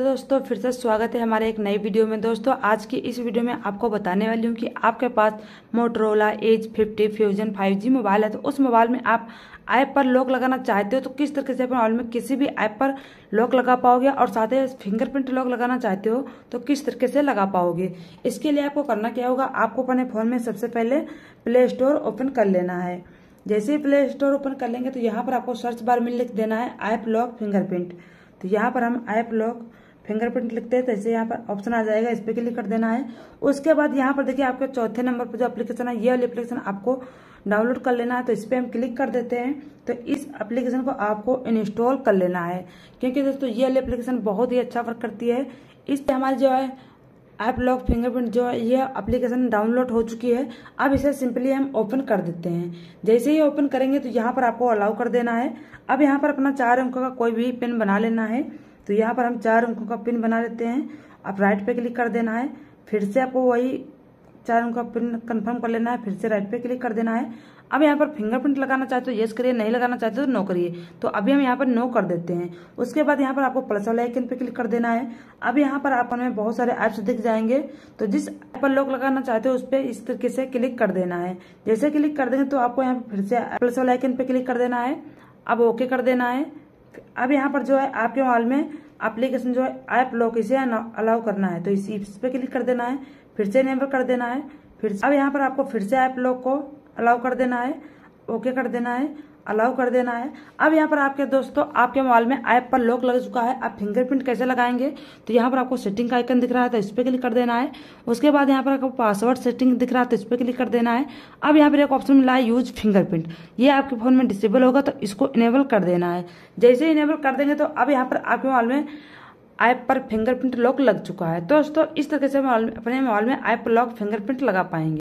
दोस्तों फिर से स्वागत है हमारे एक नई वीडियो में दोस्तों आज की इस वीडियो में आपको बताने वाली हूँ कि आपके पास Motorola Edge fifty fusion five G mobile है तो उस मोबाइल में आप ऐप पर लॉक लगाना चाहते हो तो किस तरीके से अपने मोबाइल में किसी भी ऐप पर लॉक लगा पाओगे और साथ ही फिंगरप्रिंट लॉक लगाना चाहते हो तो किस तरीके से लगा पाओगे इसके लिए आपको करना क्या होगा आपको अपने फ़ोन में सबसे पहले प्ले स्टोर ओपन कर लेना है जैसे ही प्ले स्टोर ओपन कर लेंगे तो यहाँ पर आपको सर्च बार में लिख देना है ऐप लॉक फिंगरप्रिंट तो यहाँ पर हम ऐप लॉक फिंगरप्रिंट लिखते हैं तो ऐसे यहाँ पर ऑप्शन आ जाएगा इस पर क्लिक कर देना है उसके बाद यहाँ पर देखिए आपके चौथे नंबर पर जो एप्लीकेशन है ये वाली एप्लीकेशन आपको डाउनलोड कर लेना है तो इस पर हम क्लिक कर देते हैं तो इस एप्लीकेशन को आपको इंस्टॉल कर लेना है क्योंकि दोस्तों ये वाली एप्लीकेशन बहुत ही अच्छा वर्क करती है इस पर हमारी जो है ऐप लॉक फिंगरप्रिंट जो है ये एप्लीकेशन डाउनलोड हो चुकी है अब इसे सिंपली हम ओपन कर देते हैं जैसे ही ओपन करेंगे तो यहाँ पर आपको अलाउ कर देना है अब यहाँ पर अपना चार अंकों का कोई भी पिन बना लेना है तो यहाँ पर हम चार अंकों का पिन बना लेते हैं आप राइट पे क्लिक कर देना है फिर से आपको वही चार अंकों का पिन कंफर्म कर लेना है फिर से राइट पे क्लिक कर देना है अब यहाँ पर फिंगरप्रिंट लगाना चाहते हो येस करिए नहीं लगाना चाहते हो नो तो करिए तो अभी हम यहाँ पर नो कर देते हैं उसके बाद यहाँ पर आपको प्लस वाले आइकन पे क्लिक कर देना है अब यहाँ पर आप हमें बहुत सारे ऐप्स दिख जाएंगे तो जिस ऐप पर लोग लगाना चाहते हो उस पर इस तरीके से क्लिक कर देना है जैसे क्लिक कर देंगे तो आपको यहाँ पर फिर से प्लस वाले आइकन पे क्लिक कर देना है अब ओके कर देना है अब यहाँ पर जो है आपके मोबाइल में एप्लीकेशन जो है ऐप लॉक इसे अलाउ करना है तो इस इस पर क्लिक कर देना है फिर से पर कर देना है फिर अब यहाँ पर आपको फिर से ऐप लॉक को अलाउ कर देना है ओके कर देना है अलाउ कर देना है अब यहाँ पर आपके दोस्तों आपके मोबाइल में ऐप पर लॉक लग चुका है आप फिंगरप्रिंट कैसे लगाएंगे तो यहाँ पर आपको सेटिंग का आइकन दिख रहा है तो इस पर क्लिक कर देना है उसके बाद यहाँ पर आपको पासवर्ड सेटिंग दिख रहा है तो इस पर क्लिक कर देना है अब यहाँ पर एक ऑप्शन मिला है यूज फिंगरप्रिंट ये आपके फ़ोन में डिसेबल होगा तो इसको इनेबल कर देना है जैसे इनेबल कर देंगे तो अब यहाँ पर आपके मोबाइल में ऐप पर फिंगरप्रिंट लॉक लग चुका है दोस्तों इस तरीके से अपने मोबाइल में ऐप लॉक फिंगरप्रिंट लगा पाएंगे